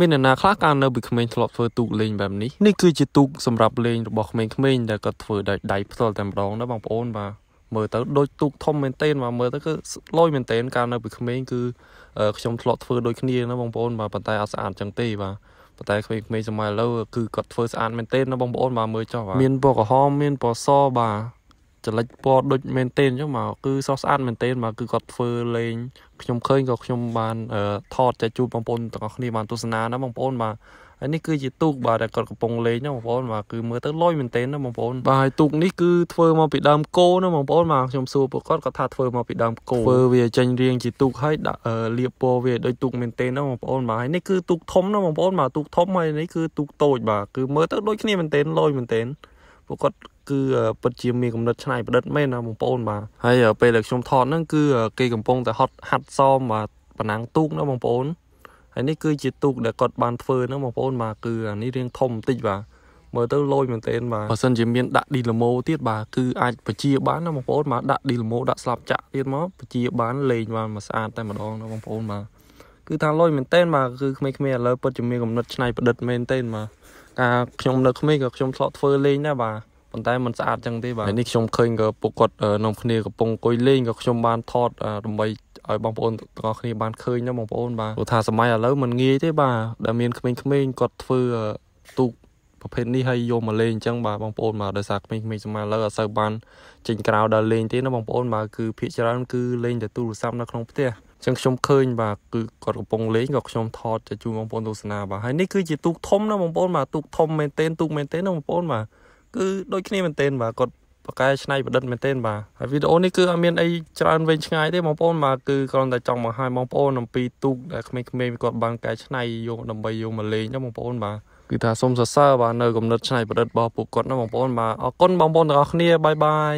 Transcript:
មានអ្នកណាខ្លះកាលនៅពីក្មេងធ្លាប់ធ្វើទូកលេងបែបនេះនេះគឺជាទូកសម្រាប់លេងរបស់ក្មេងៗដែលគាត់ធ្វើដោយដៃផ្ទាល់តែម្ដងណាបងប្អូនបាទមើលទៅដូចទូកធំមែនទែនបាទមើលទៅគឺលយមែនទែនកាលនៅពីក្មេងគឺខ្ញុំធ្លាប់ធ្វើដូចគ្នាណាបងប្អូនបាទប៉ុន្តែអត់ស្អាតចឹងទេបាទប៉ុន្តែក្មេងៗសម័យឥឡូវគឺគាត់ធ្វើស្អាតមែនទែនណាបងប្អូនបាទមើលចុះបាទមានពណ៌ក្រហមមានពណ៌សបាទចលិចពណ៌ដូចមែនទែនចុះមកគឺសស្អាតមែនទែនមកគឺគាត់ធ្វើលេងខ្ញុំឃើញក៏ខ្ញុំបានថតចែកជូនបងប្អូនទាំងអស់គ្នាបានទស្សនាណាបងប្អូនបាទហើយនេះគឺជាទូកបាទដែលគាត់កំពុងលេងណាបងប្អូនបាទគឺមើលទៅលយមែនទែនណាបងប្អូនបាទហើយទូកនេះគឺធ្វើមកពីដើមគោណាបងប្អូនបាទខ្ញុំសួរពួកគាត់គាត់ថាធ្វើមកពីដើមគោធ្វើវាចេញរាងជាទូកហើយដាក់លាបពណ៌វាដូចទូកមែនទែនណាបងប្អូនបាទហើយនេះគឺទូកធំណាបងប្អូនបាទទូកធំហើយនេះគឺទូកតូចបាទគឺមើលទៅដូចគ្នាមែនទែនលយមែនទែនពួកគាត់គឺពិតជាមានគំនិតច្នៃប្រឌិតមែនណាបងប្អូនបាទហើយពេលដែលខ្ញុំថតហ្នឹងគឺ គេកំពុងតែហត់ហាត់សម បាទប៉ណាំងទូកណាបងប្អូនហើយនេះគឺជាទូកដែលគាត់បានធ្វើហ្នឹងបងប្អូនបាទគឺអានេះរៀងធំបន្តិចបាទមើលទៅលយមែនទែនបាទបើសិនជាមានដាក់ឌីឡាម៉ូទៀតបាទគឺអាចបជាបានណាបងប្អូនបាទដាក់ឌីឡាម៉ូដាក់ស្លាប់ចាក់ទៀតមកបជាបានលេងបានមកស្អាតតែម្ដងណាបងប្អូនបាទគឺថាលយមែនទែនបាទគឺក្មេងៗឥឡូវពិតជាមានកំណត់ឆ្នៃប្រឌិតមែនទែនបាទការខ្ញុំនៅក្មេងក៏ខ្ញុំធ្លាប់ធ្វើលេងដែរបាទប៉ុន្តែมันស្អាតចឹងទេបាទនេះខ្ញុំឃើញក៏ពួកគាត់នំគ្នាកំពុងអង្គុយលេងក៏ខ្ញុំបានថតដើម្បីឲ្យបងប្អូនទាំងអស់គ្នាបានឃើញណាបងប្អូន បាទព្រោះថាសម័យឥឡូវมันងាយទេបាទដែលមានក្មេងៗគាត់ធ្វើទូកប្រភេទនេះឲ្យយកមកលេងអញ្ចឹងបាទបងប្អូនបាទដោយសារក្មេងៗសម័យឥឡូវអត់សូវបានចេញក្រៅដល់លេងទេណាបងប្អូនបាទគឺភាគច្រើនគឺលេងតែទូរស័ព្ទនៅក្នុងផ្ទះចឹងខ្ញុំឃើញបាទគឺគាត់កំពុងលេងក៏ខ្ញុំថតជូនបងប្អូនទស្សនាបាទហើយនេះគឺជាទូកធំណាបងប្អូនបាទទូកធំមែនទែនទូកមែនទែនណាបងប្អូនបាទគឺដូចគ្នាមែនទែនបាទគាត់បកកែឆ្នៃប្រឌិតមែនទែនបាទហើយវីដេអូនេះគឺអត់មានអីច្រើនវែងឆ្ងាយទេបងប្អូន បាទគឺគ្រាន់តែចង់បង្ហាញបងប្អូនអំពីទូកដែលក្មេងៗគាត់បានកែឆ្នៃយកដើម្បីយកមកលេងណាបងប្អូនបាទគឺថាសូមសរសើរបាទនៅគំនិតឆ្នៃប្រឌិតរបស់ពួកគាត់ណាបងប្អូនបាទអរគុណបងប្អូនទាំងអស់គ្នាបាយបាយ